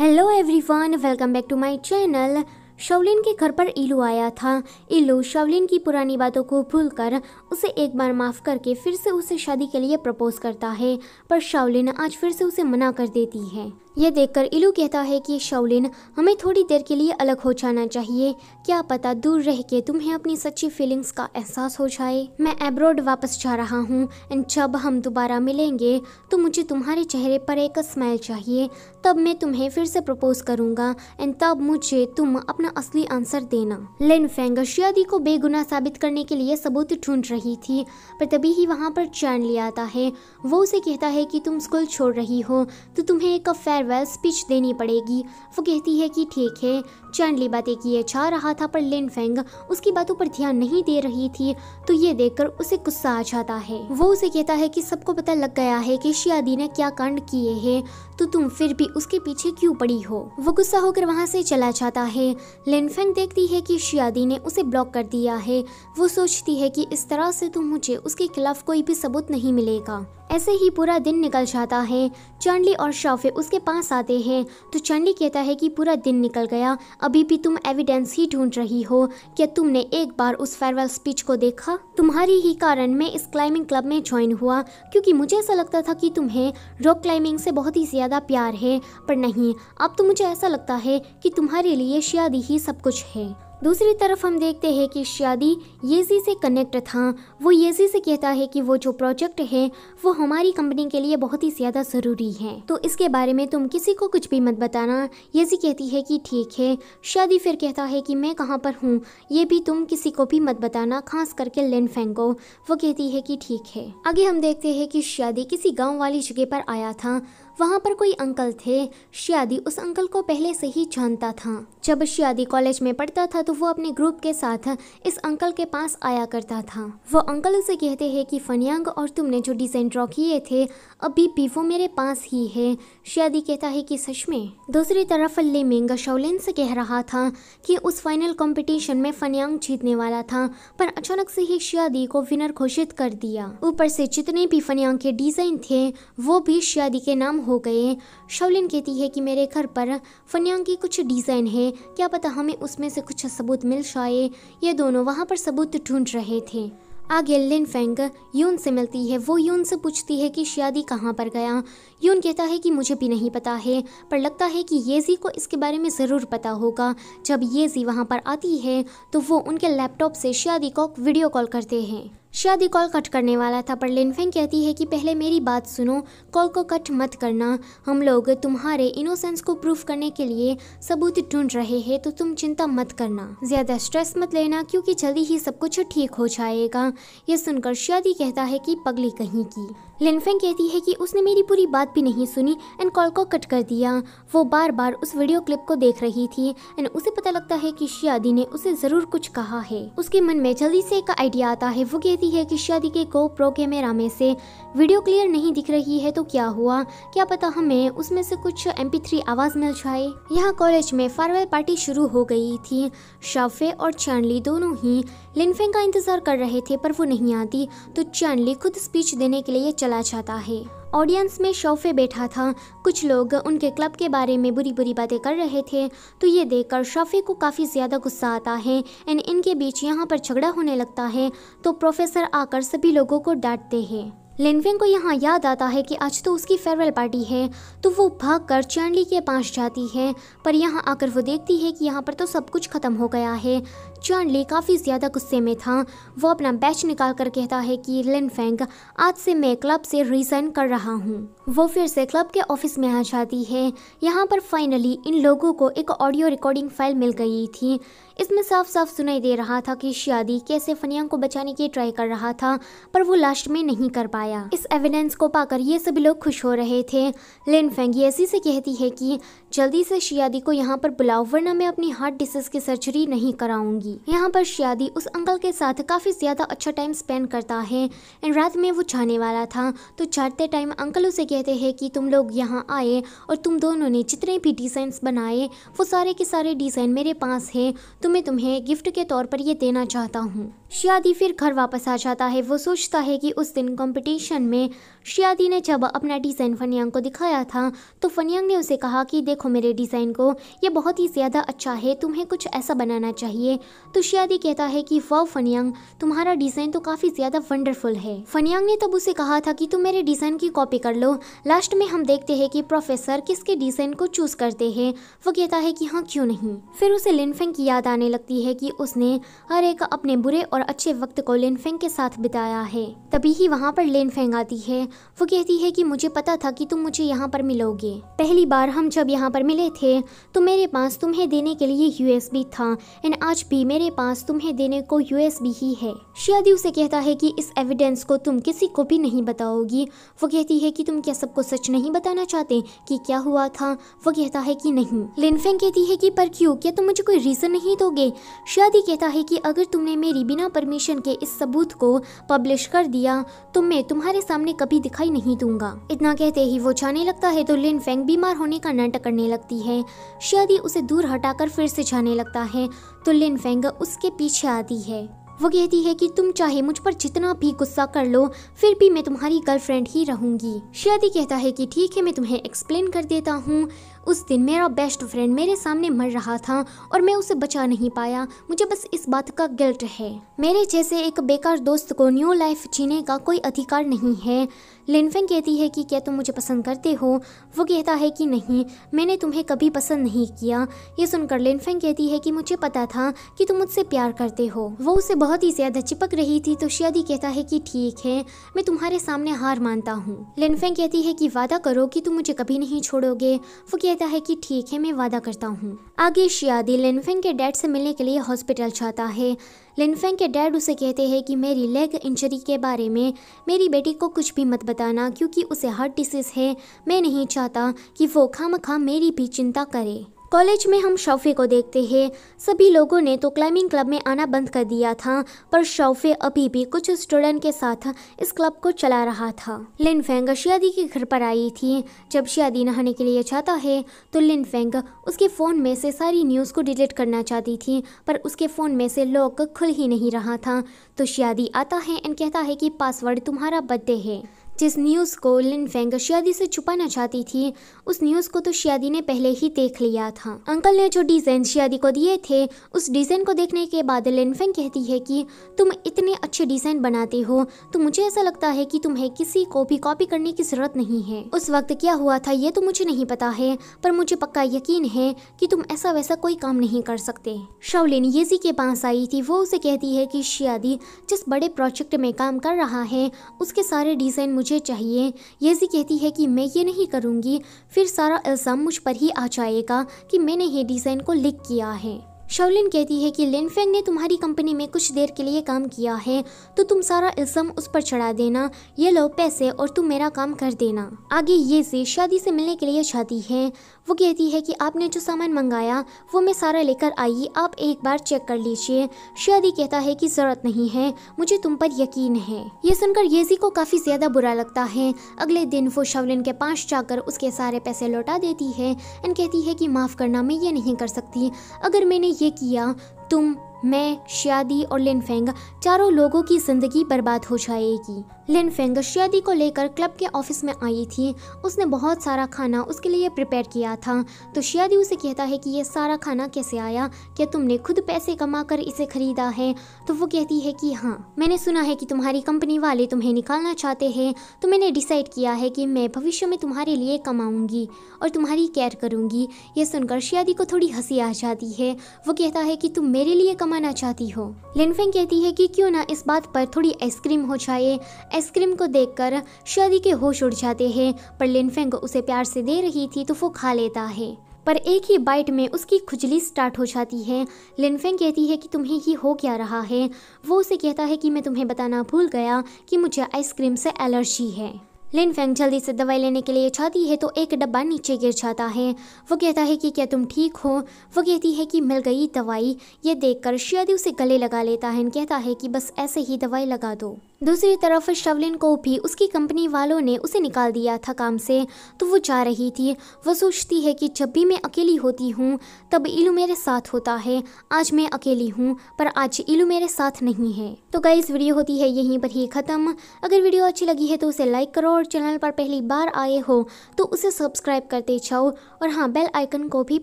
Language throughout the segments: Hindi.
hello everyone welcome back to my channel Shavlin के घर पर इलू आया था इलू शवलिन की पुरानी बातों को भूलकर उसे एक बार माफ़ करके फिर से उसे शादी के लिए प्रपोज करता है पर शवलिन आज फिर से उसे मना कर देती है यह देखकर इलू कहता है कि शौलिन हमें थोड़ी देर के लिए अलग हो जाना चाहिए क्या पता दूर रह के तुम्हें अपनी सच्ची फीलिंग्स का एहसास हो जाए मैं एब्रॉड वापस जा रहा हूँ एंड जब हम दोबारा मिलेंगे तो मुझे तुम्हारे चेहरे पर एक स्माइल चाहिए तब मैं तुम्हें फिर से प्रपोज करूँगा एंड तब मुझे तुम अपना असली आंसर देना लेन फेंग शियादी को बेगुनाह साबित करने के लिए सबूत ढूंढ रही थी पर तभी ही वहाँ पर चैन लिया आता है वो उसे कहता है कि तुम स्कूल छोड़ रही हो तो तुम्हें एक अफेयर फेयरवेल स्पीच देनी पड़ेगी वो कहती है कि ठीक है चैंडली बातें किए जा रहा था पर लिन फेंग उसकी बातों पर ध्यान नहीं दे रही थी तो ये देखकर उसे गुस्सा आ जाता है वो उसे कहता है कि सबको पता लग गया है कि शियादी ने क्या कांड किए हैं तो तुम फिर भी उसके पीछे क्यों पड़ी हो वो गुस्सा होकर वहाँ से चला जाता है लिनफेंग देखती है कि शियादी ने उसे ब्लॉक कर दिया है वो सोचती है कि इस तरह से तुम तो मुझे उसके खिलाफ कोई भी सबूत नहीं मिलेगा ऐसे ही पूरा दिन निकल जाता है चांडली और शौफे उसके पास आते हैं तो चांडली कहता है कि पूरा दिन निकल गया अभी भी तुम एविडेंस ही ढूंढ रही हो क्या तुमने एक बार उस फेयरवेल स्पीच को देखा तुम्हारी ही कारण मैं इस क्लाइंबिंग क्लब में ज्वाइन हुआ क्योंकि मुझे ऐसा लगता था कि तुम्हें रॉक क्लाइंबिंग से बहुत ही ज़्यादा प्यार है पर नहीं अब तो मुझे ऐसा लगता है कि तुम्हारे लिए शादी ही सब कुछ है दूसरी तरफ हम देखते हैं कि शादी येजी से कनेक्ट था वो येजी से कहता है कि वो जो प्रोजेक्ट है वो हमारी कंपनी के लिए बहुत ही ज़्यादा ज़रूरी है तो इसके बारे में तुम किसी को कुछ भी मत बताना येजी कहती है कि ठीक है शादी फिर कहता है कि मैं कहाँ पर हूँ ये भी तुम किसी को भी मत बताना खास करके लेन फेंगो वो कहती है कि ठीक है आगे हम देखते हैं कि शादी किसी गाँव वाली जगह पर आया था वहाँ पर कोई अंकल थे शियादी उस अंकल को पहले से ही जानता था जब शियादी कॉलेज में पढ़ता था तो वो अपने ग्रुप के साथ इस अंकल के पास आया करता था वो अंकल उसे कहते हैं कि फनियांग और तुमने जो डिज़ाइन ड्रॉ किए थे अभी भी वो मेरे पास ही है शियादी कहता है कि सच में दूसरी तरफ ले मेंगा शोलिन से कह रहा था कि उस फाइनल कॉम्पिटिशन में फनियांग जीतने वाला था पर अचानक से ही शियादी को विनर घोषित कर दिया ऊपर से जितने भी फनियांग के डिज़ाइन थे वो भी शियादी के नाम हो गए शौलिन कहती है कि मेरे घर पर फनियांग की कुछ डिज़ाइन है क्या पता हमें उसमें से कुछ सबूत मिल जाए ये दोनों वहाँ पर सबूत ढूंढ रहे थे आगे लिन फेंग यून से मिलती है वो यून से पूछती है कि शादी कहाँ पर गया यून कहता है कि मुझे भी नहीं पता है पर लगता है कि येजी को इसके बारे में ज़रूर पता होगा जब येजी वहाँ पर आती है तो वो उनके लैपटॉप से शादी को वीडियो कॉल करते हैं शादी कॉल कट करने वाला था पर लिनफेंग कहती है कि पहले मेरी बात सुनो कॉल को कट मत करना हम लोग तुम्हारे इनोसेंस को प्रूफ करने के लिए सबूत ढूंढ रहे हैं तो तुम चिंता मत करना ज्यादा स्ट्रेस मत लेना क्योंकि जल्दी ही सब कुछ ठीक हो जाएगा ये सुनकर शादी कहता है कि पगली कहीं की लिनफेंग कहती है कि उसने मेरी पूरी बात भी नहीं सुनी एंड कॉल को कट कर दिया वो बार बार उस वीडियो क्लिप को देख रही थी एंड उसे पता लगता है कि शादी ने उसे जरूर कुछ कहा है उसके मन में जल्दी से एक आइडिया आता है वो कहती कहती है कि शादी के गोप्रो कैमरा में से वीडियो क्लियर नहीं दिख रही है तो क्या हुआ क्या पता हमें उसमें से कुछ एम आवाज मिल जाए यहाँ कॉलेज में फेयरवेल पार्टी शुरू हो गई थी शाफे और चैनली दोनों ही लिनफेंग का इंतजार कर रहे थे पर वो नहीं आती तो चैनली खुद स्पीच देने के लिए चला जाता है ऑडियंस में शोफे बैठा था कुछ लोग उनके क्लब के बारे में बुरी बुरी बातें कर रहे थे तो ये देखकर शोफे को काफ़ी ज़्यादा गुस्सा आता है एंड इनके बीच यहाँ पर झगड़ा होने लगता है तो प्रोफेसर आकर सभी लोगों को डांटते हैं लिनफेंग को यहाँ याद आता है कि आज तो उसकी फेयरवेल पार्टी है तो वो भाग कर चैंडली के पास जाती है पर यहाँ आकर वो देखती है कि यहाँ पर तो सब कुछ ख़त्म हो गया है चैंडली काफ़ी ज़्यादा गुस्से में था वो अपना बैच निकाल कर कहता है कि लिनफेंग आज से मैं क्लब से रिज़ाइन कर रहा हूँ वो फिर से क्लब के ऑफिस में आ जाती है यहाँ पर फाइनली इन लोगों को एक ऑडियो रिकॉर्डिंग फाइल मिल गई थी इसमें साफ साफ सुनाई दे रहा था कि शादी कैसे फनिया को बचाने की ट्राई कर रहा था पर वो लास्ट में नहीं कर पाया इस एविडेंस को पाकर ये सभी लोग खुश हो रहे थे लेन फेंग ऐसी से कहती है कि जल्दी से शियादी को यहाँ पर बुलाओ वरना मैं अपनी हार्ट डिसीज की सर्जरी नहीं कराऊंगी यहाँ पर शियादी उस अंकल के साथ काफ़ी ज़्यादा अच्छा टाइम स्पेंड करता है एंड रात में वो जाने वाला था तो चाटते टाइम अंकल उसे कह कहते हैं कि तुम लोग यहाँ आए और तुम दोनों ने जितने भी डिज़ाइंस बनाए वो सारे के सारे डिज़ाइन मेरे पास हैं तो मैं तुम्हें गिफ्ट के तौर पर ये देना चाहता हूँ शियादी फिर घर वापस आ जाता है वो सोचता है कि उस दिन कंपटीशन में शियादी ने जब अपना डिज़ाइन फनियांग को दिखाया था तो फनियांग ने उसे कहा कि देखो मेरे डिज़ाइन को ये बहुत ही ज़्यादा अच्छा है तुम्हें कुछ ऐसा बनाना चाहिए तो शियादी कहता है कि वाह फनियांग तुम्हारा डिज़ाइन तो काफ़ी ज़्यादा वंडरफुल है फनियांग ने तब उसे कहा था कि तुम मेरे डिज़ाइन की कॉपी कर लो लास्ट में हम देखते हैं कि प्रोफेसर किसके डिज़ाइन को चूज़ करते हैं वो कहता है कि हाँ क्यों नहीं फिर उसे लिनफेंग की याद आने लगती है कि उसने हर एक अपने बुरे और और अच्छे वक्त को लेनफेंग के साथ बिताया है तभी ही वहाँ पर लेनफेंग आती है वो कहती है कि मुझे पता था कि तुम मुझे यहाँ पर मिलोगे पहली बार हम जब यहाँ पर मिले थे तो मेरे पास तुम्हें देने के लिए यू था एंड आज भी मेरे पास तुम्हें देने को यू ही है शादी उसे कहता है कि इस एविडेंस को तुम किसी को भी नहीं बताओगी वो कहती है कि तुम क्या सबको सच नहीं बताना चाहते कि क्या हुआ था वो कहता है कि नहीं लिनफेंग कहती है कि पर क्यों क्या तुम मुझे कोई रीज़न नहीं दोगे शादी कहता है कि अगर तुमने मेरी बिना बिना परमिशन के इस सबूत को पब्लिश कर दिया तो मैं तुम्हारे सामने कभी दिखाई नहीं दूंगा इतना कहते ही वो जाने लगता है तो लिन फेंग बीमार होने का नाटक करने लगती है शादी उसे दूर हटाकर फिर से जाने लगता है तो लिन फेंग उसके पीछे आती है वो कहती है कि तुम चाहे मुझ पर जितना भी गुस्सा कर लो फिर भी मैं तुम्हारी गर्लफ्रेंड ही रहूंगी शादी कहता है कि ठीक है मैं तुम्हें एक्सप्लेन कर देता हूँ उस दिन मेरा बेस्ट फ्रेंड मेरे सामने मर रहा था और मैं उसे बचा नहीं पाया मुझे बस इस बात का गिल्ट है मेरे जैसे एक बेकार दोस्त को न्यू लाइफ जीने का कोई अधिकार नहीं है लिनफेंग कहती है कि क्या तुम मुझे पसंद करते हो वो कहता है कि नहीं मैंने तुम्हें कभी पसंद नहीं किया ये सुनकर लिनफेंग कहती है कि मुझे पता था कि तुम मुझसे प्यार करते हो वो उसे बहुत ही ज़्यादा चिपक रही थी तो शियादी कहता है कि ठीक है मैं तुम्हारे सामने हार मानता हूँ लिनफेंग कहती है कि वादा करो कि तुम मुझे कभी नहीं छोड़ोगे वो कहता है कि ठीक है मैं वादा करता हूँ आगे शियादी लिनफेंग के डैड से मिलने के लिए हॉस्पिटल जाता है लिनफेंग के डैड उसे कहते हैं कि मेरी लेग इंजरी के बारे में मेरी बेटी को कुछ भी मत बताना क्योंकि उसे हार्ट डिसीज़ है मैं नहीं चाहता कि वो खाम मेरी भी चिंता करे कॉलेज में हम शौफे को देखते हैं सभी लोगों ने तो क्लाइंबिंग क्लब में आना बंद कर दिया था पर शौफे अभी भी कुछ स्टूडेंट के साथ इस क्लब को चला रहा था लिन फेंग शियादी के घर पर आई थी जब शियादी नहाने के लिए जाता है तो लिन फेंग उसके फ़ोन में से सारी न्यूज़ को डिलीट करना चाहती थी पर उसके फ़ोन में से लॉक खुल ही नहीं रहा था तो शियादी आता है एंड कहता है कि पासवर्ड तुम्हारा बर्थडे है जिस न्यूज़ को लिनफेंग शियादी से छुपाना चाहती थी उस न्यूज़ को तो शियादी ने पहले ही देख लिया था अंकल ने जो डिज़ाइन शियादी को दिए थे उस डिज़ाइन को देखने के बाद लिनफेंग कहती है कि तुम इतने अच्छे डिज़ाइन बनाते हो तो मुझे ऐसा लगता है कि तुम्हें किसी को भी कॉपी करने की ज़रूरत नहीं है उस वक्त क्या हुआ था ये तो मुझे नहीं पता है पर मुझे पक्का यकीन है कि तुम ऐसा वैसा कोई काम नहीं कर सकते शवलिन येजी के पास आई थी वो उसे कहती है कि शियादी जिस बड़े प्रोजेक्ट में काम कर रहा है उसके सारे डिज़ाइन मुझे मुझे चाहिए येजी कहती है कि मैं ये नहीं करूँगी फिर सारा इल्ज़ाम मुझ पर ही आ जाएगा कि मैंने ही डिज़ाइन को लिक किया है शाओलिन कहती है कि लिनफेंग ने तुम्हारी कंपनी में कुछ देर के लिए काम किया है तो तुम सारा इल्ज़ाम उस पर चढ़ा देना ये लो पैसे और तुम मेरा काम कर देना आगे ये से शादी से मिलने के लिए चाहती है वो कहती है कि आपने जो सामान मंगाया वो मैं सारा लेकर आई आप एक बार चेक कर लीजिए शादी कहता है कि ज़रूरत नहीं है मुझे तुम पर यकीन है ये सुनकर येजी को काफ़ी ज़्यादा बुरा लगता है अगले दिन वो शवलिन के पास जाकर उसके सारे पैसे लौटा देती है एंड कहती है कि माफ़ करना मैं ये नहीं कर सकती अगर मैंने ये किया तुम मैं श्यादी और लिनफेंग चारों लोगों की जिंदगी बर्बाद हो जाएगी लिनफेंग शादी को लेकर क्लब के ऑफिस में आई थी उसने बहुत सारा खाना उसके लिए प्रिपेयर किया था तो शादी उसे कहता है कि यह सारा खाना कैसे आया क्या तुमने खुद पैसे कमा कर इसे खरीदा है तो वो कहती है कि हाँ मैंने सुना है कि तुम्हारी कंपनी वाले तुम्हें निकालना चाहते हैं तो मैंने डिसाइड किया है कि मैं भविष्य में तुम्हारे लिए कमाऊंगी और तुम्हारी केयर करूंगी यह सुनकर शादी को थोड़ी हंसी आ जाती है वो कहता है कि तुम मेरे लिए कम कमाना चाहती हो लिनफिंग कहती है कि क्यों ना इस बात पर थोड़ी आइसक्रीम हो जाए आइसक्रीम को देखकर शादी के होश उड़ जाते हैं पर लिनफिंग उसे प्यार से दे रही थी तो वो खा लेता है पर एक ही बाइट में उसकी खुजली स्टार्ट हो जाती है लिनफेंग कहती है कि तुम्हें ये हो क्या रहा है वो उसे कहता है कि मैं तुम्हें बताना भूल गया कि मुझे आइसक्रीम से एलर्जी है लिन फेंग जल्दी से दवाई लेने के लिए जाती है तो एक डब्बा नीचे गिर जाता है वो कहता है कि क्या तुम ठीक हो वो कहती है कि मिल गई दवाई ये देखकर शादी उसे गले लगा लेता है कहता है कि बस ऐसे ही दवाई लगा दो दूसरी तरफ शवलिन को भी उसकी कंपनी वालों ने उसे निकाल दिया था काम से तो वो जा रही थी वह सोचती है कि जब भी मैं अकेली होती हूँ तब इलू मेरे साथ होता है आज मैं अकेली हूँ पर आज इलू मेरे साथ नहीं है तो गाइस वीडियो होती है यहीं पर ही ख़त्म अगर वीडियो अच्छी लगी है तो उसे लाइक करो और चैनल पर पहली बार आए हो तो उसे सब्सक्राइब करते जाओ और हाँ बेल आइकन को भी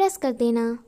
प्रेस कर देना